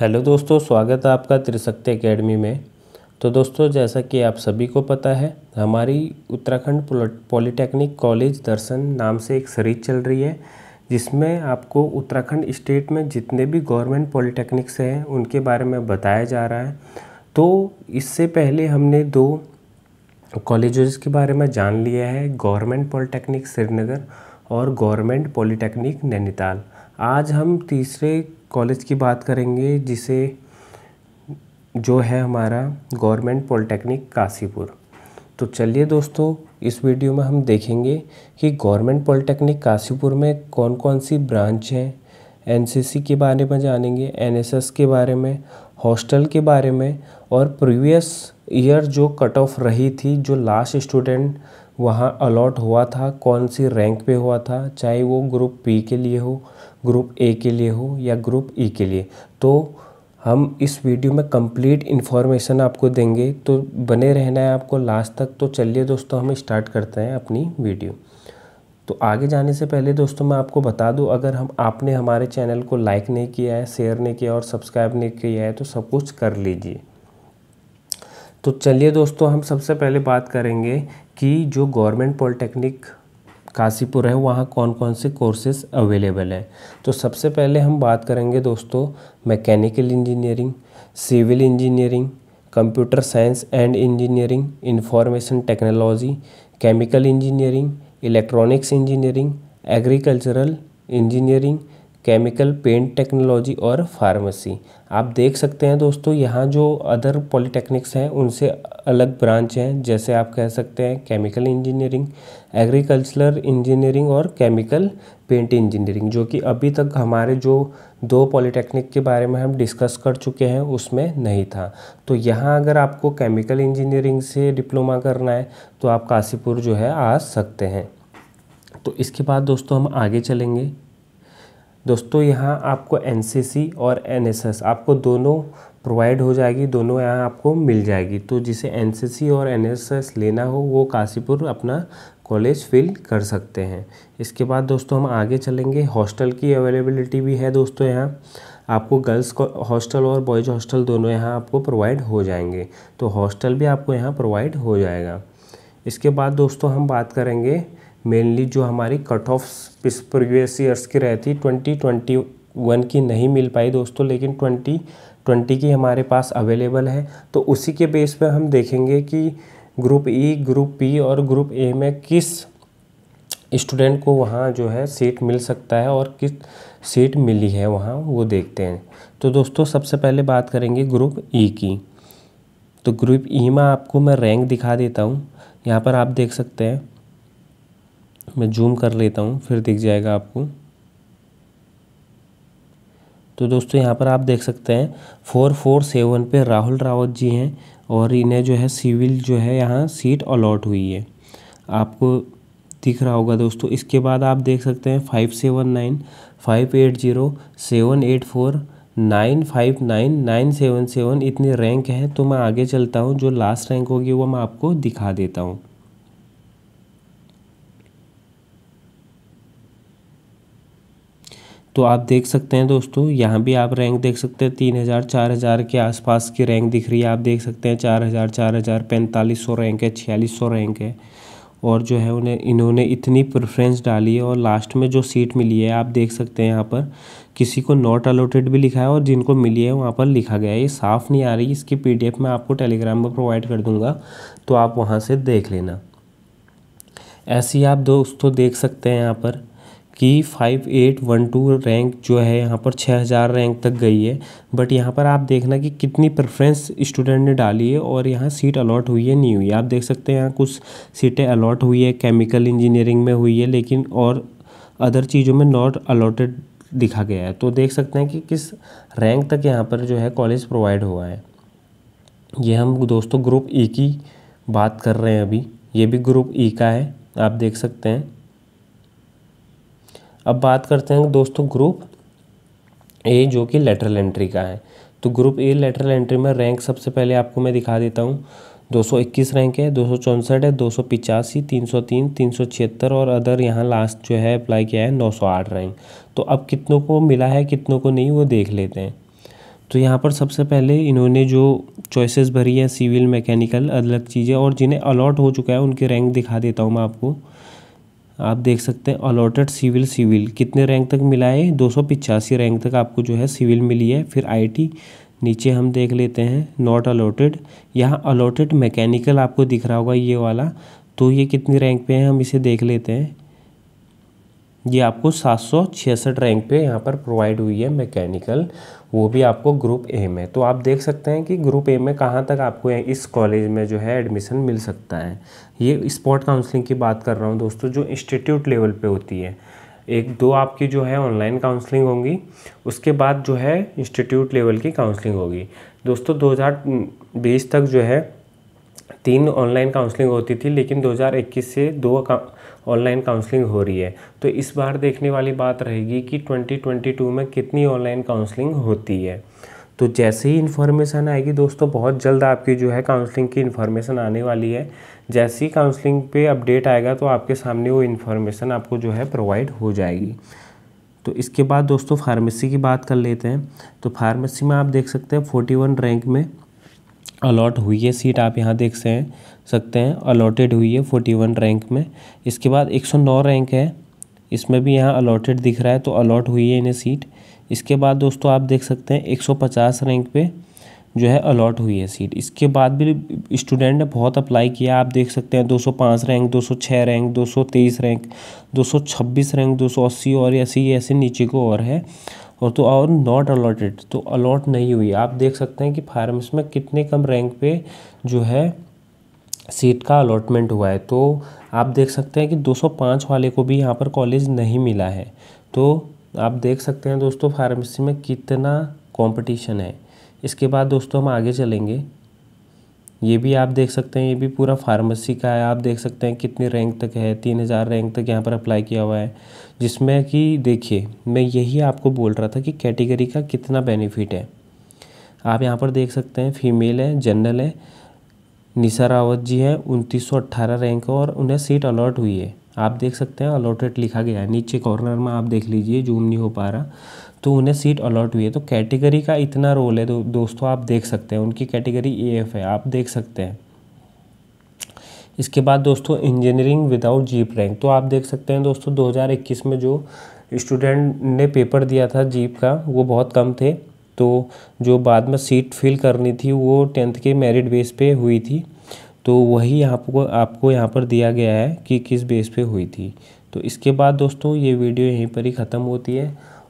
hello दोस्तों स्वागत है आपका त्रिशक्ति एकेडमी में तो दोस्तों जैसा कि आप सभी को पता है हमारी उत्तराखंड पॉलिटेक्निक कॉलेज दर्शन नाम से एक सीरीज चल रही है जिसमें आपको उत्तराखंड स्टेट में जितने भी गवर्नमेंट पॉलिटेक्निक्स हैं उनके बारे में बताया जा रहा है तो इससे पहले हमने दो कॉलेजेस के बारे में जान लिया है गवर्नमेंट पॉलिटेक्निक श्रीनगर और गवर्नमेंट पॉलिटेक्निक नैनीताल आज हम तीसरे कॉलेज की बात करेंगे जिसे जो है हमारा गवर्नमेंट पॉलिटेक्निक काशीपुर तो चलिए दोस्तों इस वीडियो में हम देखेंगे कि गवर्नमेंट पॉलिटेक्निक काशीपुर में कौन कौन सी ब्रांच हैं एनसीसी के बारे में जानेंगे एनएसएस के बारे में हॉस्टल के बारे में और प्रीवियस ईयर जो कट ऑफ रही थी जो लास्ट स्टूडेंट वहाँ अलॉट हुआ था कौन सी रैंक पे हुआ था चाहे वो ग्रुप पी के लिए हो ग्रुप ए के लिए हो या ग्रुप ई e के लिए तो हम इस वीडियो में कंप्लीट इन्फॉर्मेशन आपको देंगे तो बने रहना है आपको लास्ट तक तो चलिए दोस्तों हम स्टार्ट करते हैं अपनी वीडियो तो आगे जाने से पहले दोस्तों मैं आपको बता दूं अगर हम आपने हमारे चैनल को लाइक नहीं किया है शेयर नहीं किया और सब्सक्राइब नहीं किया है तो सब कुछ कर लीजिए तो चलिए दोस्तों हम सबसे पहले बात करेंगे कि जो गवर्नमेंट पॉलिटेक्निक काशीपुर है वहाँ कौन कौन से कोर्सेज अवेलेबल हैं तो सबसे पहले हम बात करेंगे दोस्तों mechanical engineering civil engineering computer science and engineering information technology chemical engineering electronics engineering agricultural engineering chemical paint technology और फार्मेसी आप देख सकते हैं दोस्तों यहाँ जो अदर पॉलिटेक्निक्स हैं उनसे अलग ब्रांच हैं जैसे आप कह सकते हैं केमिकल इंजीनियरिंग एग्रीकल्चरल इंजीनियरिंग और केमिकल पेंट इंजीनियरिंग जो कि अभी तक हमारे जो दो पॉलिटेक्निक के बारे में हम डिस्कस कर चुके हैं उसमें नहीं था तो यहाँ अगर आपको केमिकल इंजीनियरिंग से डिप्लोमा करना है तो आप काशीपुर जो है आ सकते हैं तो इसके बाद दोस्तों हम आगे चलेंगे दोस्तों यहाँ आपको एन और एन आपको दोनों प्रोवाइड हो जाएगी दोनों यहाँ आपको मिल जाएगी तो जिसे एन और एन लेना हो वो काशीपुर अपना कॉलेज फिल कर सकते हैं इसके बाद दोस्तों हम आगे चलेंगे हॉस्टल की अवेलेबिलिटी भी है दोस्तों यहाँ आपको गर्ल्स हॉस्टल और बॉयज़ हॉस्टल दोनों यहाँ आपको प्रोवाइड हो जाएंगे तो हॉस्टल भी आपको यहाँ प्रोवाइड हो जाएगा इसके बाद दोस्तों हम बात करेंगे मेनली जो हमारी कट ऑफ प्रीवियस ईयर्स की रहती ट्वेंटी ट्वेंटी वन की नहीं मिल पाई दोस्तों लेकिन ट्वेंटी ट्वेंटी की हमारे पास अवेलेबल है तो उसी के बेस पे हम देखेंगे कि ग्रुप ई ग्रुप पी और ग्रुप ए में किस स्टूडेंट को वहाँ जो है सीट मिल सकता है और किस सीट मिली है वहाँ वो देखते हैं तो दोस्तों सबसे पहले बात करेंगे ग्रुप ई e की तो ग्रुप ई e में आपको मैं रैंक दिखा देता हूँ यहाँ पर आप देख सकते हैं मैं जूम कर लेता हूँ फिर दिख जाएगा आपको तो दोस्तों यहाँ पर आप देख सकते हैं फोर फोर सेवन पर राहुल रावत जी हैं और इन्हें जो है सिविल जो है यहाँ सीट अलॉट हुई है आपको दिख रहा होगा दोस्तों इसके बाद आप देख सकते हैं five seven nine five eight zero seven eight four nine five nine nine seven seven इतनी रैंक हैं तो मैं आगे चलता हूँ जो लास्ट रैंक होगी वो मैं आपको दिखा देता हूँ तो आप देख सकते हैं दोस्तों यहाँ भी आप रैंक देख सकते हैं तीन हज़ार चार हज़ार के आसपास की रैंक दिख रही है आप देख सकते हैं चार हज़ार चार हज़ार पैंतालीस सौ रैंक है छियालीस सौ रैंक है और जो है उन्हें इन्होंने इतनी प्रेफरेंस डाली है और लास्ट में जो सीट मिली है आप देख सकते हैं यहाँ पर किसी को नॉट अलोटेड भी लिखा है और जिनको मिली है वहाँ पर लिखा गया है ये साफ़ नहीं आ रही इसकी पी मैं आपको टेलीग्राम पर प्रोवाइड कर दूँगा तो आप वहाँ से देख लेना ऐसे ही आप दोस्तों देख सकते हैं यहाँ पर कि five eight one two rank जो है यहाँ पर छः हज़ार रैंक तक गई है बट यहाँ पर आप देखना कि कितनी प्रेफरेंस स्टूडेंट ने डाली है और यहाँ सीट अलॉट हुई है नहीं हुई है आप देख सकते हैं यहाँ कुछ सीटें अलॉट हुई है केमिकल इंजीनियरिंग में हुई है लेकिन और अदर चीज़ों में नॉट अलॉटेड दिखा गया है तो देख सकते हैं कि किस रैंक तक यहाँ पर जो है कॉलेज प्रोवाइड हुआ है ये हम दोस्तों ग्रुप ई e की बात कर रहे हैं अभी ये भी ग्रुप ई e का है आप देख सकते हैं अब बात करते हैं दोस्तों ग्रुप ए जो कि लेटरल एंट्री का है तो ग्रुप ए लेटरल एंट्री में रैंक सबसे पहले आपको मैं दिखा देता हूँ 221 रैंक है दो है दो सौ पिचासी तीन सौ तीन तीन सौ छिहत्तर और अदर यहाँ लास्ट जो है अप्लाई किया है 908 रैंक तो अब कितनों को मिला है कितनों को नहीं वो देख लेते हैं तो यहाँ पर सबसे पहले इन्होंने जो चॉइसेस भरी है सिविल मैकेनिकल अलग चीज़ें और जिन्हें अलॉट हो चुका है उनके रैंक दिखा देता हूँ मैं आपको आप देख सकते हैं अलॉटेड सिविल सिविल कितने रैंक तक मिला है दो रैंक तक आपको जो है सिविल मिली है फिर आई नीचे हम देख लेते हैं नॉट अलॉटेड यहाँ अलॉटेड मैकेनिकल आपको दिख रहा होगा ये वाला तो ये कितनी रैंक पे है हम इसे देख लेते हैं ये आपको सात रैंक पे यहाँ पर प्रोवाइड हुई है मैकेनिकल वो भी आपको ग्रुप ए में तो आप देख सकते हैं कि ग्रुप ए में कहाँ तक आपको इस कॉलेज में जो है एडमिशन मिल सकता है ये स्पॉट काउंसलिंग की बात कर रहा हूँ दोस्तों जो इंस्टीट्यूट लेवल पे होती है एक दो आपकी जो है ऑनलाइन काउंसलिंग होंगी उसके बाद जो है इंस्टीट्यूट लेवल की काउंसलिंग होगी दोस्तों दो तक जो है तीन ऑनलाइन काउंसलिंग होती थी लेकिन 2021 से दो ऑनलाइन काउंसलिंग हो रही है तो इस बार देखने वाली बात रहेगी कि 2022 में कितनी ऑनलाइन काउंसलिंग होती है तो जैसे ही इन्फॉर्मेशन आएगी दोस्तों बहुत जल्द आपकी जो है काउंसलिंग की इन्फॉर्मेशन आने वाली है जैसे ही काउंसलिंग पे अपडेट आएगा तो आपके सामने वो इन्फॉर्मेशन आपको जो है प्रोवाइड हो जाएगी तो इसके बाद दोस्तों फार्मेसी की बात कर लेते हैं तो फार्मेसी में आप देख सकते हैं फोर्टी वन रैंक में अलॉट हुई है सीट आप यहाँ देख से सकते हैं अलॉटेड हुई है फोर्टी वन रैंक में इसके बाद एक सौ नौ रैंक है इसमें भी यहाँ अलॉटेड दिख रहा है तो अलॉट हुई है इन्हें सीट इसके बाद दोस्तों आप देख सकते हैं एक सौ पचास रैंक पे जो है अलॉट हुई है सीट इसके बाद भी स्टूडेंट ने बहुत अप्लाई किया आप देख सकते हैं दो सौ पाँच रैंक दो सौ छः रैंक दो सौ तेईस रैंक दो सौ छब्बीस रैंक दो सौ अस्सी और ऐसे ही ऐसे नीचे को और है और तो और नॉट अलॉटेड तो अलॉट नहीं हुई आप देख सकते हैं कि फार्म्स में कितने कम रैंक पे जो है सीट का अलॉटमेंट हुआ है तो आप देख सकते हैं कि 205 वाले को भी यहाँ पर कॉलेज नहीं मिला है तो आप देख सकते हैं दोस्तों फार्मेसी में कितना कंपटीशन है इसके बाद दोस्तों हम आगे चलेंगे ये भी आप देख सकते हैं ये भी पूरा फार्मेसी का है आप देख सकते हैं कितनी रैंक तक है तीन हज़ार रैंक तक यहाँ पर अप्लाई किया हुआ है जिसमें कि देखिए मैं यही आपको बोल रहा था कि कैटेगरी का कितना बेनिफिट है आप यहाँ पर देख सकते हैं फीमेल है जनरल है निशा रावत जी हैं उनतीस रैंक और उन्हें सीट अलॉट हुई है आप देख सकते हैं अलॉटेड लिखा गया है नीचे कॉर्नर में आप देख लीजिए जूम नहीं हो पा रहा तो उन्हें सीट अलॉट हुई है तो कैटेगरी का इतना रोल है तो दोस्तों आप देख सकते हैं उनकी कैटेगरी ए एफ है आप देख सकते हैं इसके बाद दोस्तों इंजीनियरिंग विदाउट जीप रैंक तो आप देख सकते हैं दोस्तों 2021 में जो स्टूडेंट ने पेपर दिया था जीप का वो बहुत कम थे तो जो बाद में सीट फिल करनी थी वो टेंथ के मेरिट बेस पे हुई थी तो वही आपको आपको यहाँ पर दिया गया है कि किस बेस पे हुई थी तो इसके बाद दोस्तों ये वीडियो यहीं पर ही ख़त्म होती है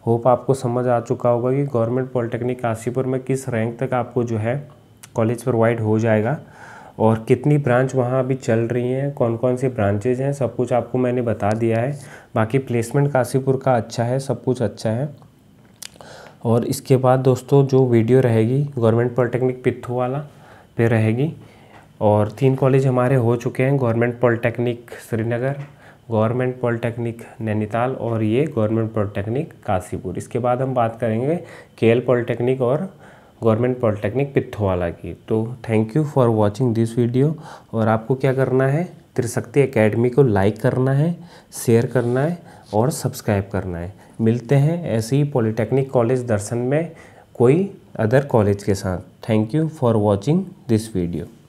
होप आपको समझ आ चुका होगा कि गवर्नमेंट पॉलिटेक्निक काशीपुर में किस रैंक तक आपको जो है कॉलेज प्रोवाइड हो जाएगा और कितनी ब्रांच वहाँ अभी चल रही हैं कौन कौन सी ब्रांचेज हैं सब कुछ आपको मैंने बता दिया है बाकी प्लेसमेंट काशीपुर का अच्छा है सब कुछ अच्छा है और इसके बाद दोस्तों जो वीडियो रहेगी गवर्नमेंट पॉलिटेक्निक पिथू वाला पे रहेगी और तीन कॉलेज हमारे हो चुके हैं government polytechnic Srinagar government polytechnic Nainital और ये गवर्नमेंट पॉलिटेक्निक काशीपुर इसके बाद हम बात करेंगे के पॉलिटेक्निक और गवर्नमेंट पॉलिटेक्निक पिथौवाला की तो thank you for watching this video और आपको क्या करना है त्रिशक्ति एकेडमी को लाइक करना है शेयर करना है और सब्सक्राइब करना है मिलते हैं ऐसे ही पॉलिटेक्निक कॉलेज दर्शन में कोई अदर कॉलेज के साथ thank you for watching this video